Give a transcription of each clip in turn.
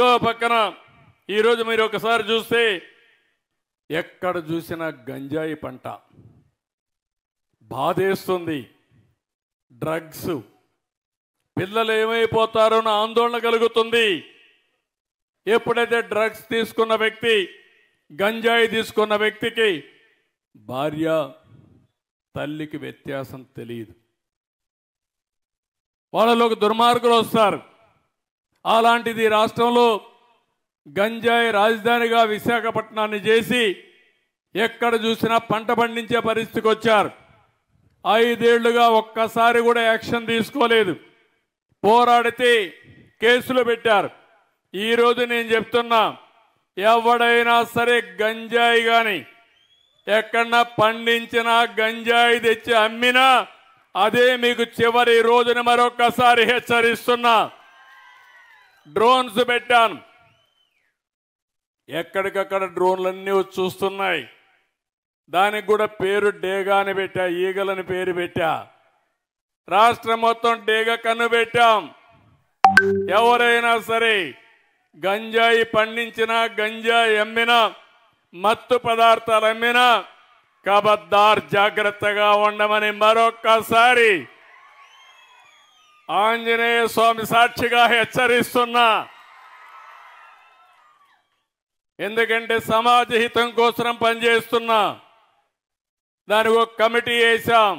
ఇంకో పక్కన ఈరోజు మీరు ఒకసారి చూస్తే ఎక్కడ చూసినా గంజాయి పంట బాధేస్తుంది డ్రగ్స్ పిల్లలు ఏమైపోతారో అని ఆందోళన కలుగుతుంది ఎప్పుడైతే డ్రగ్స్ తీసుకున్న వ్యక్తి గంజాయి తీసుకున్న వ్యక్తికి భార్య తల్లికి వ్యత్యాసం తెలియదు వాళ్ళలోకి దుర్మార్గులు వస్తారు అలాంటిది రాష్ట్రంలో గంజాయి రాజధానిగా విశాఖపట్నాన్ని చేసి ఎక్కడ చూసినా పంట పండించే పరిస్థితికి వచ్చారు ఐదేళ్లుగా ఒక్కసారి కూడా యాక్షన్ తీసుకోలేదు పోరాడితే కేసులు పెట్టారు ఈరోజు నేను చెప్తున్నా ఎవడైనా సరే గంజాయి కానీ ఎక్కడన్నా పండించినా గంజాయి తెచ్చి అమ్మినా అదే మీకు చివరి రోజున మరొక్కసారి హెచ్చరిస్తున్నా డ్రోన్స్ పెట్టాను ఎక్కడికక్కడ డ్రోన్లన్నీ వచ్చి చూస్తున్నాయి దానికి కూడా పేరు డేగా అని పెట్టా ఈగలని పేరు పెట్టా రాష్ట్రం మొత్తం డేగ కన్ను పెట్టాం ఎవరైనా సరే గంజాయి పండించినా గంజాయి అమ్మినా మత్తు పదార్థాలు అమ్మినా కబద్దార్ జాగ్రత్తగా ఉండమని మరొక్కసారి ఆంజనేయ స్వామి సాక్షిగా హెచ్చరిస్తున్నా ఎందుకంటే సమాజ హితం కోసం పనిచేస్తున్నా దానికి ఒక కమిటీ వేసాం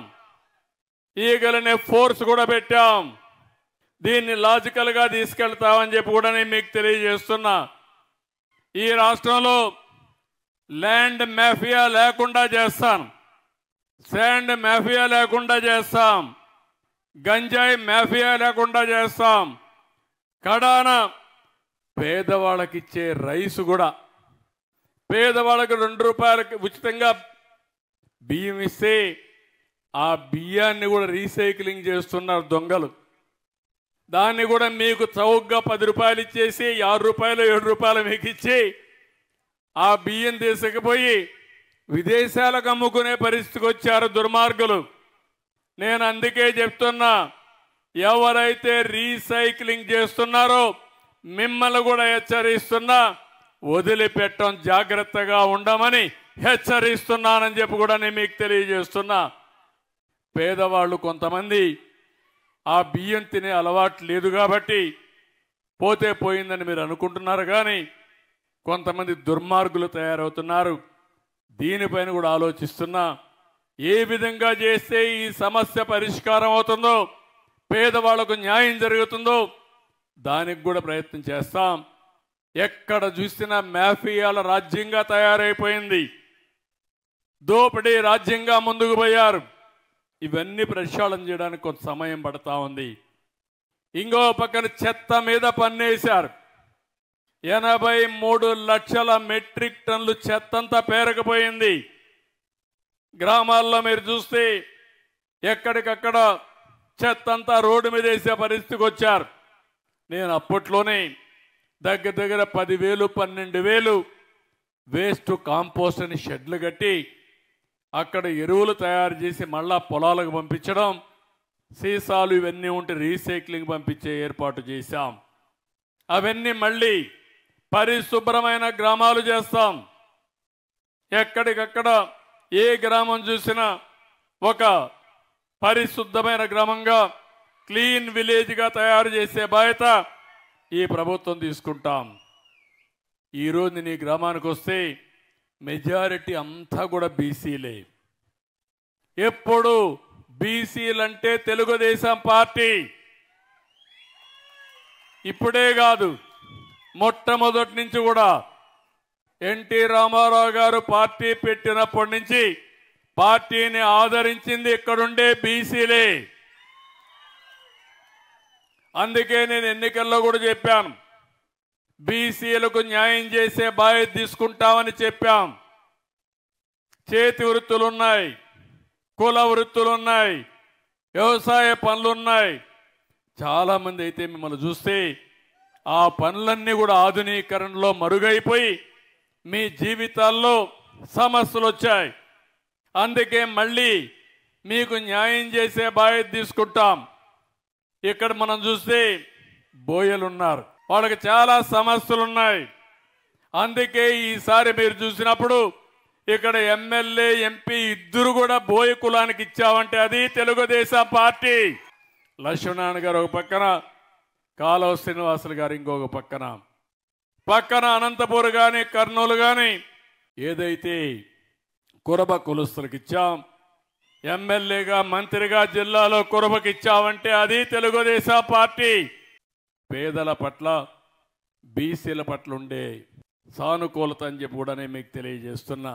ఈగలనే ఫోర్స్ కూడా పెట్టాం దీన్ని లాజికల్గా తీసుకెళ్తామని చెప్పి కూడా నేను మీకు తెలియజేస్తున్నా ఈ రాష్ట్రంలో ల్యాండ్ మాఫియా లేకుండా చేస్తాం శాండ్ మాఫియా లేకుండా చేస్తాం గంజాయి మాఫియా లేకుండా చేస్తాం కడాన పేదవాళ్ళకి ఇచ్చే రైస్ కూడా పేదవాళ్ళకి రెండు రూపాయలకి ఉచితంగా బియ్యం ఇస్తే ఆ బియ్యాన్ని కూడా రీసైక్లింగ్ చేస్తున్నారు దొంగలు దాన్ని కూడా మీకు చౌకగా పది రూపాయలు ఇచ్చేసి ఆరు రూపాయలు ఏడు రూపాయలు మీకు ఇచ్చి ఆ బియ్యం తీసుకుపోయి విదేశాలకు అమ్ముకునే పరిస్థితికి వచ్చారు దుర్మార్గులు నేను అందుకే చెప్తున్నా ఎవరైతే రీసైక్లింగ్ చేస్తున్నారో మిమ్మల్ని కూడా హెచ్చరిస్తున్నా వదిలిపెట్టం జాగ్రత్తగా ఉండమని హెచ్చరిస్తున్నానని చెప్పి కూడా నేను మీకు తెలియజేస్తున్నా పేదవాళ్ళు కొంతమంది ఆ బియ్యం తినే అలవాటు లేదు కాబట్టి పోతే పోయిందని మీరు అనుకుంటున్నారు కానీ కొంతమంది దుర్మార్గులు తయారవుతున్నారు దీనిపైన కూడా ఆలోచిస్తున్నా ఏ విధంగా చేస్తే ఈ సమస్య పరిష్కారం అవుతుందో పేదవాళ్లకు న్యాయం జరుగుతుందో దానికి కూడా ప్రయత్నం చేస్తాం ఎక్కడ చూసినా మాఫియాల రాజ్యంగా తయారైపోయింది దోపిడీ రాజ్యంగా ముందుకు పోయారు ఇవన్నీ ప్రక్షాళన చేయడానికి కొంత సమయం పడతా ఉంది ఇంకో పక్కన చెత్త మీద పన్నేశారు ఎనభై మూడు లక్షల మెట్రిక్ టన్లు చెత్తంతా పేరకపోయింది గ్రామాల్లో మీరు చూస్తే ఎక్కడికక్కడ చెత్త అంతా రోడ్డు మీద వేసే పరిస్థితికి వచ్చారు నేను అప్పట్లోనే దగ్గర దగ్గర పదివేలు పన్నెండు వేలు వేస్ట్ కాంపోస్ట్ అని షెడ్లు కట్టి అక్కడ ఎరువులు తయారు చేసి మళ్ళా పొలాలకు పంపించడం సీసాలు ఇవన్నీ ఉంటే రీసైక్లింగ్ పంపించే ఏర్పాటు చేశాం అవన్నీ మళ్ళీ పరిశుభ్రమైన గ్రామాలు చేస్తాం ఎక్కడికక్కడ ఏ గ్రామం చూసినా ఒక పరిశుద్ధమైన గ్రామంగా క్లీన్ విలేజ్గా తయారు చేసే బాధ్యత ఈ ప్రభుత్వం తీసుకుంటాం ఈరోజు నీ గ్రామానికి వస్తే మెజారిటీ అంతా కూడా బీసీలే ఎప్పుడు బీసీలంటే తెలుగుదేశం పార్టీ ఇప్పుడే కాదు మొట్టమొదటి నుంచి కూడా ఎన్టీ రామారావు గారు పార్టీ పెట్టినప్పటి నుంచి పార్టీని ఆదరించింది ఇక్కడుండే బీసీలే అందుకే నేను ఎన్నికల్లో కూడా చెప్పాను బీసీలకు న్యాయం చేసే బాధ్యత తీసుకుంటామని చెప్పాం చేతి వృత్తులున్నాయి కుల వృత్తులున్నాయి వ్యవసాయ పనులున్నాయి చాలామంది అయితే మిమ్మల్ని చూస్తే ఆ పనులన్నీ కూడా ఆధునీకరణలో మరుగైపోయి మీ జీవితాల్లో సమస్యలు వచ్చాయి అందుకే మళ్ళీ మీకు న్యాయం చేసే బాధ్యత తీసుకుంటాం ఇక్కడ మనం చూస్తే బోయలు ఉన్నారు వాళ్ళకి చాలా సమస్యలు ఉన్నాయి అందుకే ఈసారి మీరు చూసినప్పుడు ఇక్కడ ఎమ్మెల్యే ఎంపీ ఇద్దరు కూడా బోయ కులానికి ఇచ్చామంటే అది తెలుగుదేశం పార్టీ లక్ష్మీనారాయణ గారు ఒక పక్కన కాలవ శ్రీనివాసులు గారు ఇంకొక పక్కన పక్కన అనంతపూర్ కానీ కర్నూలు కానీ ఏదైతే కురబ కులుస్తులకు ఇచ్చాం ఎమ్మెల్యేగా మంత్రిగా జిల్లాలో కురబకి ఇచ్చామంటే అది తెలుగుదేశం పార్టీ పేదల పట్ల బీసీల పట్ల ఉండే సానుకూలత అని చెప్పి కూడా నేను మీకు తెలియజేస్తున్నా